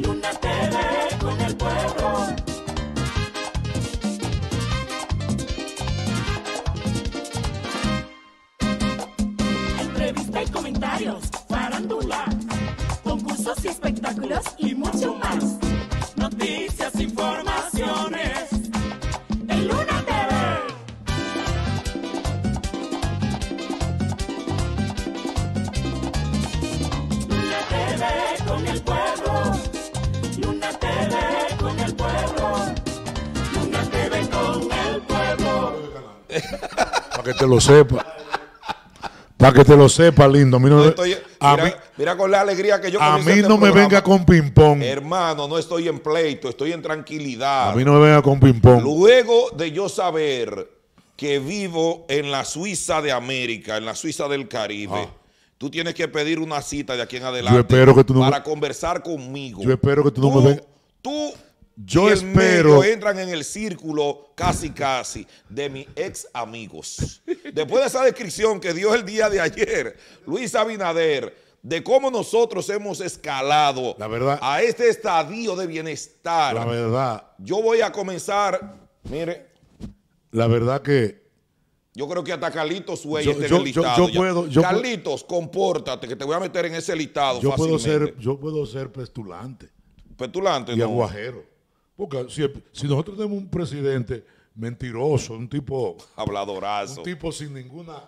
LUNA TV con el pueblo. Entrevista y comentarios, farándula, concursos y espectáculos y mucho más. Noticias y Para que te lo sepa. Para que te lo sepa, lindo. Mira, a mí, con la alegría que yo A mí no me venga con ping-pong. Hermano, no estoy en pleito, estoy en tranquilidad. A mí no me venga con ping-pong. Luego de yo saber que vivo en la Suiza de América, en la Suiza del Caribe, ah. tú tienes que pedir una cita de aquí en adelante para conversar conmigo. Yo espero que tú no me vengas. Tú yo espero. entran en el círculo casi casi de mis ex amigos. Después de esa descripción que dio el día de ayer Luis Abinader de cómo nosotros hemos escalado la verdad, a este estadio de bienestar. La verdad. Yo voy a comenzar, mire. La verdad que yo creo que hasta Carlitos Suey en el listado. Carlitos, compórtate, que te voy a meter en ese listado. Yo, puedo ser, yo puedo ser pestulante Y no. Porque si, nosotros tenemos un presidente mentiroso, un tipo habladorazo, un tipo sin ninguna,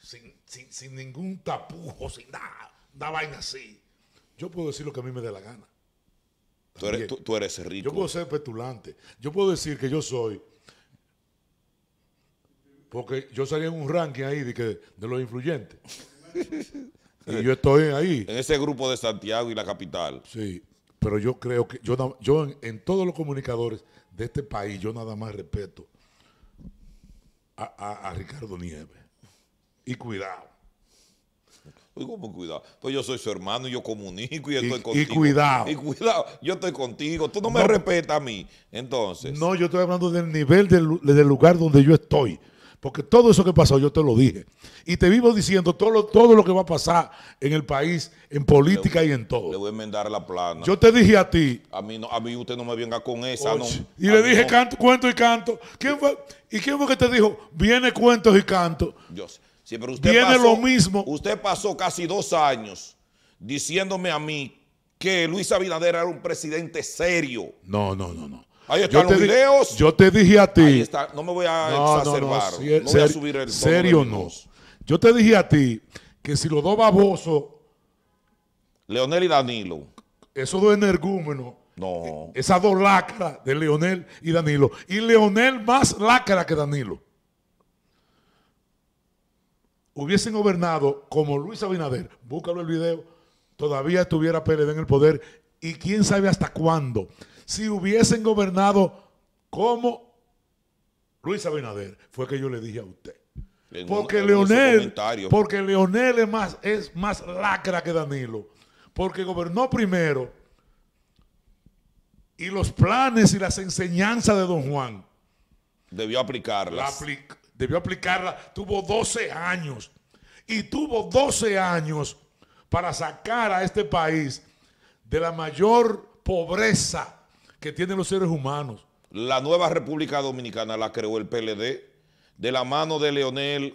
sin, ningún tapujo, sin nada, una vaina así. Yo puedo decir lo que a mí me dé la gana. Tú eres, tú, rico. Yo puedo ser petulante. Yo puedo decir que yo soy. Porque yo salí en un ranking ahí de, de los influyentes. y yo estoy ahí. En ese grupo de Santiago y la capital. Sí pero yo creo que yo, yo en, todos los comunicadores de este país, yo nada más respeto a, Ricardo Nieves. Y cuidado. ¿Cómo cuidado? Pues yo soy su hermano y yo comunico y, estoy contigo. Y cuidado. Y cuidado, yo estoy contigo. Tú no me respetas a mí, entonces. No, yo estoy hablando del nivel del, del lugar donde yo estoy. Porque todo eso que pasó, yo te lo dije. Y te vivo diciendo todo lo, todo lo que va a pasar en el país, en política y en todo. Le voy a enmendar la plana. Yo te dije a ti. A mí, no, a mí usted no me venga con esa. no, y le dije canto, cuento y canto. ¿Y quién fue que te dijo? Viene cuentos y canto. Yo sé. usted Viene lo mismo. Usted pasó casi dos años diciéndome a mí que Luis Abinader era un presidente serio. No, no, no, no yo te Yo te dije a ti. No me voy a exacerbar. No, a subir el Serio no. Yo te dije a ti que si los dos babosos. Leonel y Danilo. Esos dos energúmenos. No. E-, esas dos lacras de Leonel y Danilo. Y Leonel más lacra que Danilo. Hubiesen gobernado como Luis Abinader. Búscalo el video. Todavía estuviera PLD en el poder. Y quién sabe hasta cuándo si hubiesen gobernado como Luis Abinader, fue que yo le dije a usted. porque Leonel, porque Leonel es más, es más lacra que Danilo, porque gobernó primero y los planes y las enseñanzas de Don Juan. Debió aplicarlas. debió aplicarlas. Tuvo 12 años y tuvo 12 años para sacar a este país de la mayor pobreza que tienen los seres humanos. La nueva República Dominicana la creó el PLD de la mano de Leonel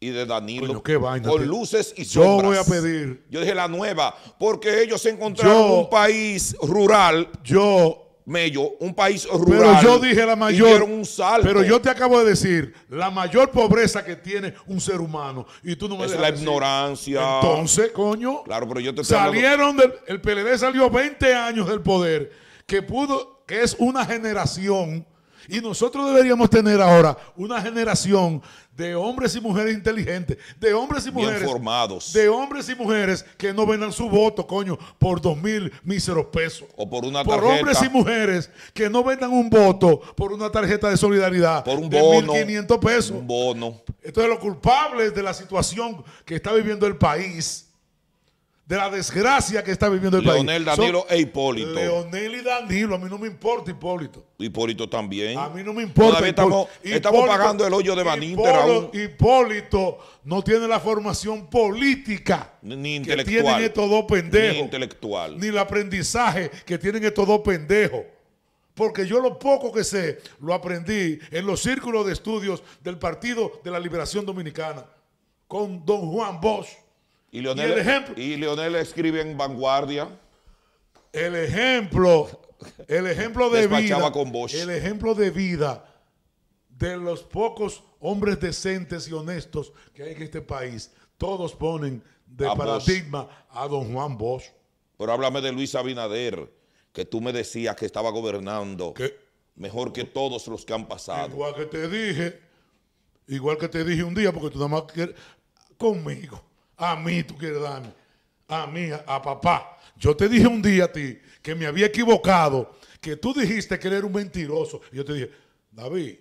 y de Danilo Coño, con luces y sombras. Yo voy a pedir. Yo dije la nueva, porque ellos se encontraron un país rural. Yo Mello, un país rural. Pero yo dije la mayor. Un Pero yo te acabo de decir, la mayor pobreza que tiene un ser humano. Y tú no me Es la ignorancia. Entonces, coño. Claro, pero yo te Salieron del. El PLD salió 20 años del poder que pudo, que es una generación, y nosotros deberíamos tener ahora una generación de hombres y mujeres inteligentes, de hombres y mujeres formados, de hombres y mujeres que no vendan su voto, coño, por dos mil míseros pesos, o por una tarjeta, por hombres y mujeres que no vendan un voto por una tarjeta de solidaridad, por un de bono, quinientos pesos, un bono. Entonces los culpables de la situación que está viviendo el país de la desgracia que está viviendo el Leonel, país. Danilo e Hipólito. Leonel y Danilo, a mí no me importa Hipólito. Hipólito también. A mí no me importa. Hipólito. Estamos, pagando el hoyo de Baníter Hipólito no tiene la formación política ni, intelectual, que tienen estos dos pendejos. Ni intelectual. Ni el aprendizaje que tienen estos dos pendejos. Porque yo lo poco que sé lo aprendí en los círculos de estudios del Partido de la Liberación Dominicana con don Juan Bosch y Leonel, y escribe en Vanguardia. El ejemplo, el ejemplo de vida. el ejemplo de vida de los pocos hombres decentes y honestos que hay en este país. Todos ponen de paradigma a don Juan Bosch. Pero háblame de Luis Abinader, que tú me decías que estaba gobernando ¿Qué? mejor que todos los que han pasado. Igual que te dije, igual que te dije un día, porque tú nada más quieres conmigo. A mí tú quieres darme. A mí, a papá. Yo te dije un día a ti que me había equivocado, que tú dijiste que era un mentiroso. Y yo te dije, David.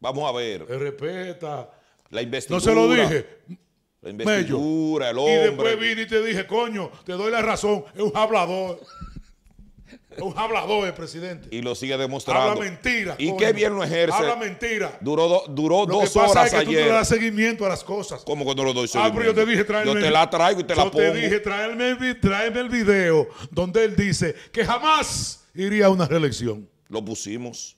Vamos a ver. Eh, respeta. La investigación. No se lo dije. La investidura, Y después vine y te dije, coño, te doy la razón, es un hablador. Un hablador, el presidente. Y lo sigue demostrando. Habla mentira. Y qué bien lo ejerce. Habla mentira. Duró, dos que pasa que Tú no le das seguimiento a las cosas. ¿Cómo que no lo doy seguimiento? Ah, pero yo te dije traerme. Yo te la traigo y te la pongo. Yo te dije tráeme el video donde él dice que jamás iría a una reelección. Lo pusimos.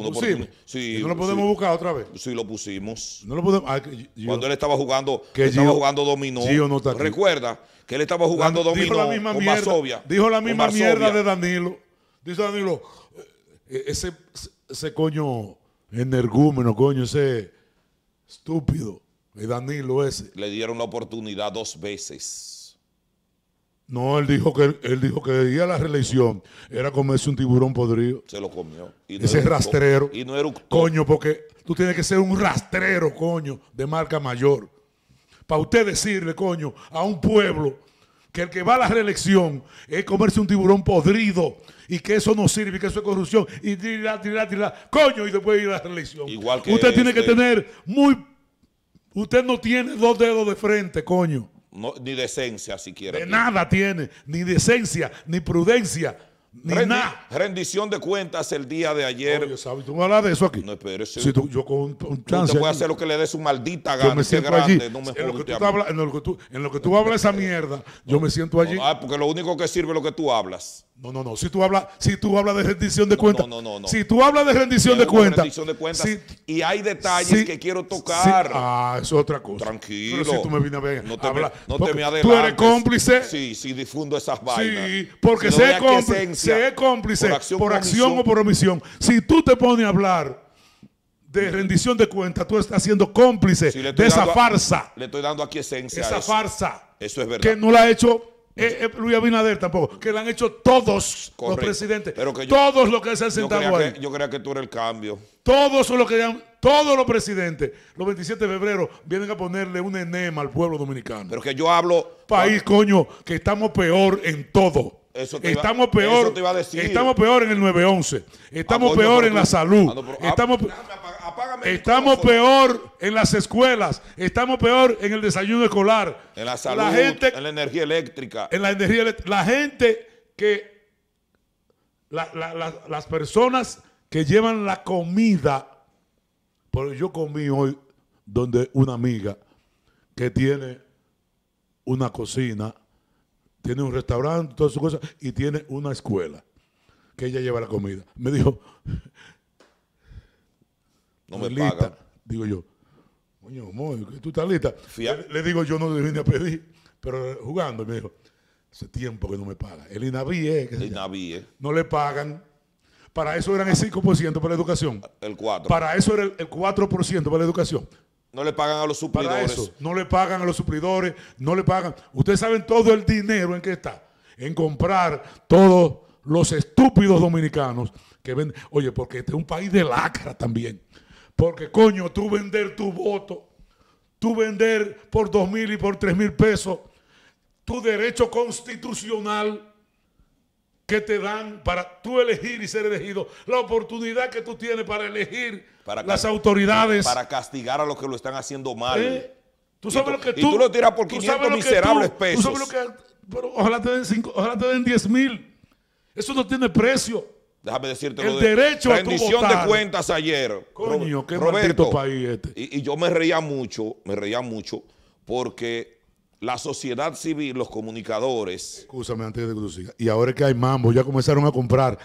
¿Lo pusimos? Sí, ¿No lo podemos buscar otra vez? Sí, lo pusimos. No ah, Cuando él estaba jugando, jugando dominó. Recuerda que él estaba jugando dominó dijo la misma mierda, Dijo la misma de Danilo. Dice Danilo, e-, e-, ese, ese coño energúmeno, coño, ese estúpido, el Danilo ese. Le dieron la oportunidad dos veces. No, él dijo que él dijo que a la reelección era comerse un tiburón podrido. Se lo comió. Y Ese rastrero. Y no eructó. Coño, porque tú tienes que ser un rastrero, coño, de marca mayor. Para usted decirle, coño, a un pueblo que el que va a la reelección es comerse un tiburón podrido y que eso no sirve, que eso es corrupción y tira, tira, tira, coño, y después ir a la reelección. Igual que usted tiene que tener muy... Usted no tiene dos dedos de frente, coño ni decencia siquiera. De nada tiene, ni decencia, ni prudencia, ni nada. Rendición de cuentas el día de ayer. Oye, Tú hablas de eso aquí. No, pero yo con un, chance. voy hacer lo que le dé su maldita gana. Yo me siento allí. en, lo que tú hablas, en lo que tú hablas esa mierda, yo me siento allí. Ah, porque lo único que sirve es lo que tú hablas. No, no, no. Si tú hablas, si tú de rendición de cuentas. No, no, no, si tú hablas de rendición de cuentas. y hay detalles que quiero tocar. ah, eso es otra cosa. Tranquilo. Pero si tú me vienes a ver, no te, habla, no te adelantes. Tú eres cómplice. Sí, sí, difundo esas vainas. Sí, porque si sé cómplice, sé cómplice por acción, o por omisión. Si tú te pones a hablar de rendición de cuentas, tú estás siendo cómplice de esa farsa. le estoy dando aquí esencia. Esa farsa. Eso es verdad. Que no la ha hecho eh, eh, Luis Abinader tampoco, que lo han hecho todos los presidentes. todos los que se han sentado yo ahí. yo creía que tú eres el cambio. Todos los que han, todos los presidentes, los 27 de febrero, vienen a ponerle un enema al pueblo dominicano. Pero que yo hablo. País, coño, que estamos peor en todo. Eso te estamos peor. te iba a decir. Estamos peor en el 9-11 Estamos ah, peor en la salud. Ah, ah, estamos peor en las escuelas, estamos peor en el desayuno escolar. En la salud, en la energía eléctrica. En la energía La gente que... las personas que llevan la comida, porque yo comí hoy donde una amiga que tiene una cocina, tiene un restaurante, todas sus cosas, y tiene una escuela que ella lleva la comida. Me dijo, no me pagan. Digo yo, coño, tú estás lista. Ah. Le, digo, yo no le vine a pedir, pero jugando, me dijo, hace tiempo que no me paga El INAVI es. El INAVI No le pagan. Para eso eran el 5% para la educación. El 4%. Para eso era el, 4% para la educación. No le pagan a los suplidores. eso, no le pagan a los suplidores, no le pagan. Ustedes saben todo el dinero en que está. En comprar todos los estúpidos dominicanos que venden. Oye, porque este es un país de lacra también. Porque coño, tú vender tu voto, tú vender por dos mil y por tres mil pesos, tu derecho constitucional que te dan para tú elegir y ser elegido, la oportunidad que tú tienes para elegir las autoridades. Para castigar a los que lo están haciendo mal. ¿Tú sabes lo que tú, y tú lo tiras por 500 miserables pesos. Tú sabes lo que, pero ojalá te den ojalá te den 10 mil. Eso no tiene precio. Déjame decirte el lo de derecho rendición de cuentas ayer. Coño, qué Roberto, país este. y, yo me reía mucho, me reía mucho, porque la sociedad civil, los comunicadores. antes de que tú sigas. Y ahora que hay mambo, ya comenzaron a comprar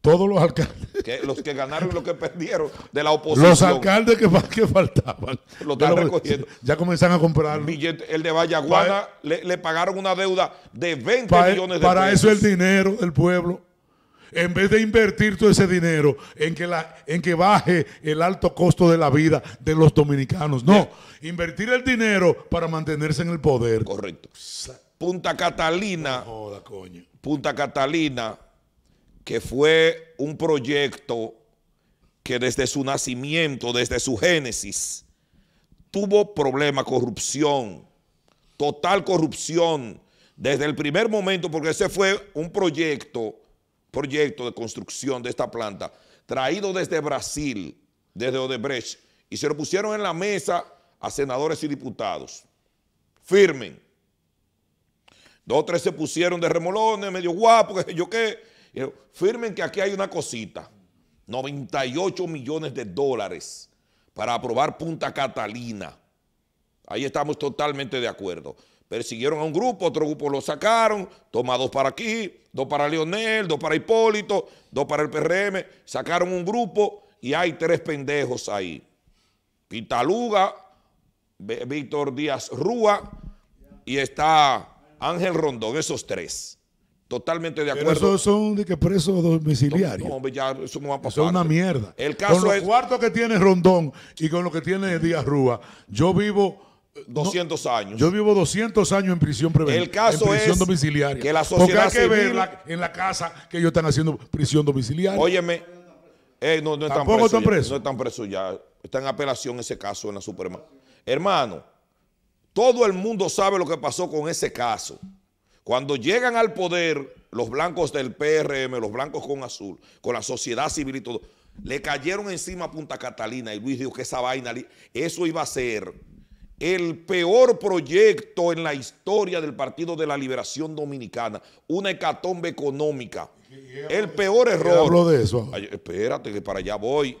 todos los alcaldes. los que ganaron y los que perdieron de la oposición. Los alcaldes que, faltaban. Lo están ya recogiendo. Ya comenzaron a comprar. el de Vallaguana le, pagaron una deuda de 20 e- millones de Para eso el dinero del pueblo. En vez de invertir todo ese dinero en que, en que baje el alto costo de la vida de los dominicanos. No, invertir el dinero para mantenerse en el poder. Correcto. Punta Catalina. Punta Catalina, que fue un proyecto que desde su nacimiento, desde su génesis, tuvo problema, corrupción, total corrupción, desde el primer momento, porque ese fue un proyecto proyecto de construcción de esta planta, traído desde Brasil, desde Odebrecht, y se lo pusieron en la mesa a senadores y diputados. Firmen. Dos tres se pusieron de remolones, medio guapo, que yo qué. Firmen que aquí hay una cosita. 98 millones de dólares para aprobar Punta Catalina. Ahí estamos totalmente de acuerdo. Persiguieron a un grupo, otro grupo lo sacaron, tomados para aquí, dos para Lionel, dos para Hipólito, dos para el PRM, sacaron un grupo y hay tres pendejos ahí. Pitaluga, Víctor Díaz Rúa y está Ángel Rondón, esos tres. Totalmente de acuerdo. Pero esos son de que presos domiciliarios. No, eso no va a pasar. Es una mierda. El caso con los que tiene Rondón y con lo que tiene Díaz Rúa, yo vivo 200 años. Yo vivo 200 años en prisión preventiva. El caso es que la sociedad Porque hay que ver en la casa que ellos están haciendo prisión domiciliaria. Óyeme, eh, no, están presos. no están presos ya. Está en apelación ese caso en la Suprema. Hermano, todo el mundo sabe lo que pasó con ese caso. Cuando llegan al poder los blancos del PRM, los blancos con azul, con la sociedad civil y todo, le cayeron encima a Punta Catalina y Luis dijo que esa vaina, eso iba a ser el peor proyecto en la historia del Partido de la Liberación Dominicana, una hecatombe económica. El peor error. Hablo de eso. espérate, que para allá voy.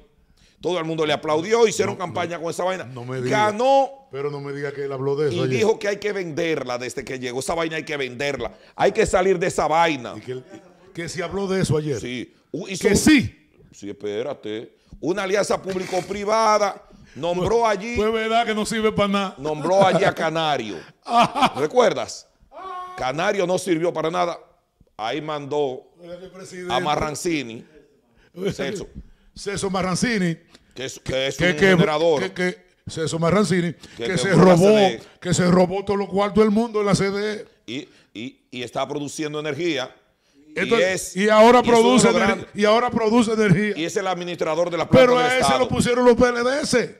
Todo el mundo le aplaudió, hicieron campaña con esa vaina. Ganó. Pero no me diga que él habló de eso. Y dijo que hay que venderla desde que llegó. Esa vaina hay que venderla. Hay que salir de esa vaina. que, se habló de eso ayer. Sí. que sí. Sí, espérate. Una alianza público-privada Nombró allí. Fue verdad que no sirve para nada. Nombró allí a Canario. ¿Recuerdas? Canario no sirvió para nada. Ahí mandó a Marrancini. Ceso ceso Marrancini. Que es, que es que, un que Marrancini, que, se robó, que se robó todos del mundo en la CDE. Y, está produciendo energía. y, ahora produce y ahora produce energía. Y es el administrador de la planta Pero a ese lo pusieron los PLDS.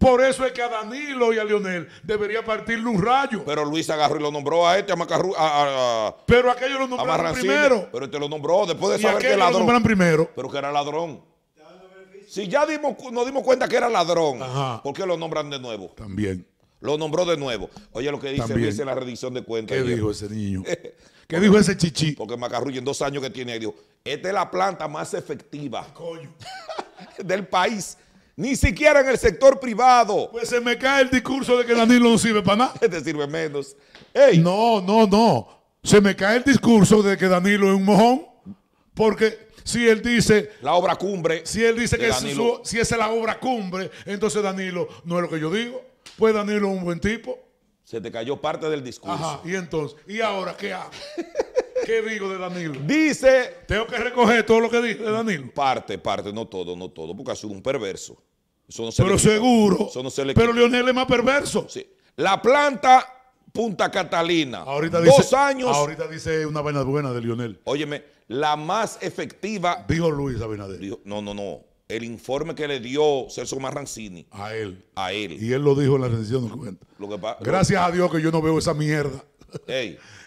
Por eso es que a Danilo y a Lionel debería partirle un rayo. Pero Luis agarró y lo nombró a este, a Macarru, a, Pero aquello lo nombraron primero. Pero este lo nombró después de saber que era ladrón. Lo primero. Pero que era ladrón. Si ya dimos, nos dimos cuenta que era ladrón, ¿por qué lo nombran de nuevo? También. Lo nombró de nuevo. Oye lo que dice en la redicción de cuentas. ¿Qué dijo ese niño? ¿Qué dijo ese chichi? Porque Macarrullo en dos años que tiene, dijo, esta es la planta más efectiva del país. Ni siquiera en el sector privado. Pues se me cae el discurso de que Danilo no sirve para nada. te sirve menos. No, no, no. Se me cae el discurso de que Danilo es un mojón. Porque si él dice. La obra cumbre. Si él dice que si es la obra cumbre, entonces Danilo no es lo que yo digo. Pues Danilo es un buen tipo. Se te cayó parte del discurso. Ajá, y entonces, ¿y ahora qué hago? ¿Qué digo de Danilo? Dice. Tengo que recoger todo lo que dice de Danilo. Parte, parte, no todo, no todo, porque ha un perverso. Eso no se pero seguro. se pero Lionel es más perverso. Sí. La planta Punta Catalina. Ahorita Dos años. Ahorita dice una vaina buena de Lionel. Óyeme, la más efectiva. Dijo Luis Abinader. no, no, no el informe que le dio Celso Marrancini. A él. A él. Y él lo dijo en la rendición de cuentas. Gracias a Dios que yo no veo esa mierda.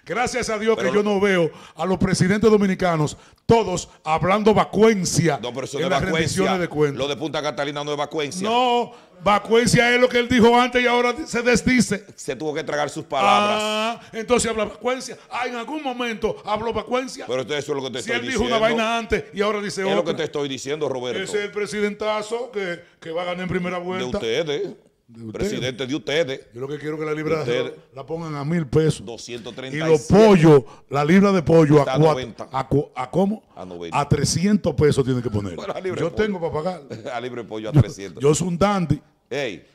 Gracias a Dios que yo no veo a los presidentes dominicanos todos hablando vacuencia en de las de cuentas. Lo de Punta Catalina no es vacuencia. No, Vacuencia es lo que él dijo antes y ahora se desdice. Se tuvo que tragar sus palabras. Ah, entonces habla vacuencia. Ah, en algún momento habló vacuencia. Pero eso es lo que te estoy diciendo. Si él dijo una vaina antes y ahora dice otra. Es lo que te estoy diciendo, Roberto. Ese es el presidentazo que, que va a ganar en primera vuelta. De ustedes presidente de ustedes. Yo lo que quiero que la libra la pongan a mil pesos. Y los pollos, la libra de pollo a, cuatro, a, a, cómo? A, 300 pesos tienen que poner. yo tengo para pagar. a pollo a Yo, soy un dandy.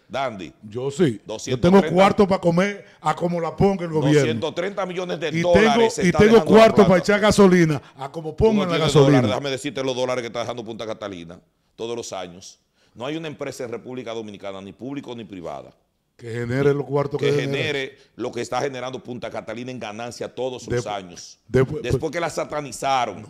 Dandy. Yo sí. yo tengo cuarto para comer a como la ponga el gobierno. 230 millones de y Tengo, y tengo cuarto para echar gasolina a como pongan la gasolina. déjame decirte los dólares que está dejando Punta Catalina todos los años. No hay una empresa en República Dominicana, ni público ni privada. Que genere los cuartos que, genere. lo que está generando Punta Catalina en ganancia todos sus años. después que la satanizaron.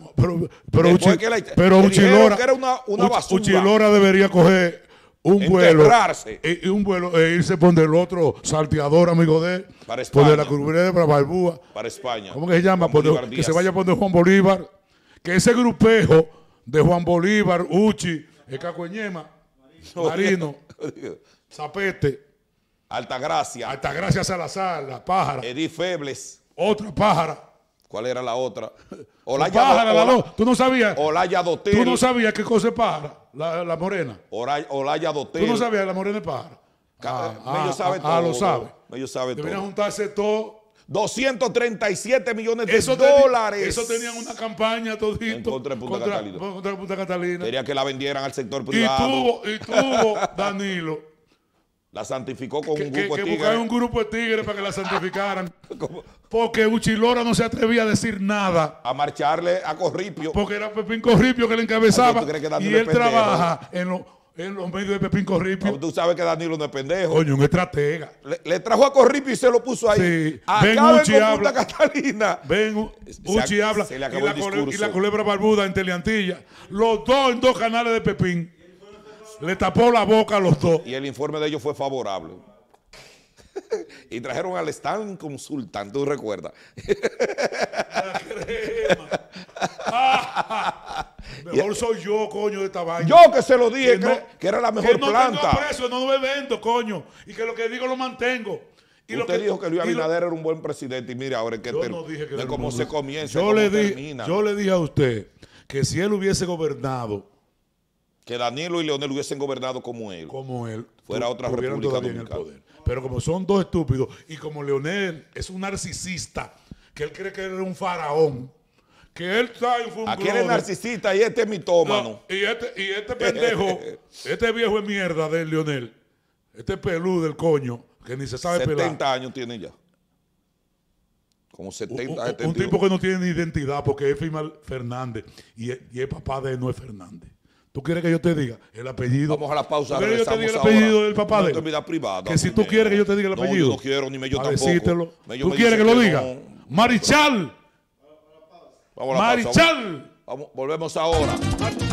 pero Uchilora, era debería coger un vuelo, eh, y, un vuelo e irse por el otro salteador amigo de él, para España, por de la para Para España. ¿Cómo que se llama? que se vaya por Juan Bolívar. Que ese grupejo de Juan Bolívar, Uchi, yema Marino, Zapete. Altagracia. Altagracia Salazar, la pájara. Edith Febles. Otra pájara. ¿Cuál era la otra? Olaya pájara, la Ola, Tú no sabías. Olaya Dotel. Tú no sabías qué cosa es pájara, la, la morena. Olaya, Olaya Dotel. Tú no sabías la morena es pájara. Ah, saben eh, ah, todo, ah, ah, lo sabe. Ellos sabe Deberían juntarse todos 237 millones de dólares. eso tenían una campaña todito. En contra de Punta Catalina. Contra Catalina. Quería que la vendieran al sector privado. Y tuvo, y tuvo Danilo. La santificó con un grupo de tigres. un grupo de tigres para que la santificaran. Porque Uchilora no se atrevía a decir nada. A marcharle a Corripio. Porque era Pepín Corripio que le ah, encabezaba. y él trabaja en los en los medios de Pepín Corripio. tú sabes que Danilo no es pendejo. Coño, un estratega. Le, trajo a Corripio y se lo puso ahí. Sí. Ven habla. Catalina. Ven Uchi habla. Se le acabó y, la y la culebra barbuda en Teleantilla. Los dos en dos canales de Pepín. Le tapó la boca a los dos. Y el informe de ellos fue favorable. y trajeron al Stan consultando, tú recuerdas. mejor soy yo, coño, de esta vaina. Yo que se lo dije, que, era la mejor que no Tengo no me vendo, coño. Y que lo que digo lo mantengo. Y Usted lo que, dijo que Luis Abinader era un buen presidente. Y mire ahora es que, no dije que cómo se comienza, yo le yo le dije a usted que si él hubiese gobernado que Danilo y Leonel hubiesen gobernado como él. Como él. Fuera otra república dominicana. Pero como son dos estúpidos y como Leonel es un narcisista, que él cree que era un faraón, que él sabe en un Aquí es narcisista y este es mitómano. y, este, este pendejo, este viejo de mierda de Leonel, este peludo del coño, que ni se sabe 70 70 años tiene ya. Como 70, un, un, tipo que no tiene ni identidad porque es Fernández y es, y es papá de Noé Fernández. ¿Tú quieres que yo te diga el apellido? Vamos a la pausa. ¿Quieres que yo te diga el apellido del papá de él? privada. Que si tú quieres que yo te diga el apellido. No, yo no quiero, ni me yo tampoco. ¿Tú quieres que lo diga? Marichal. Marichal. Volvemos ahora.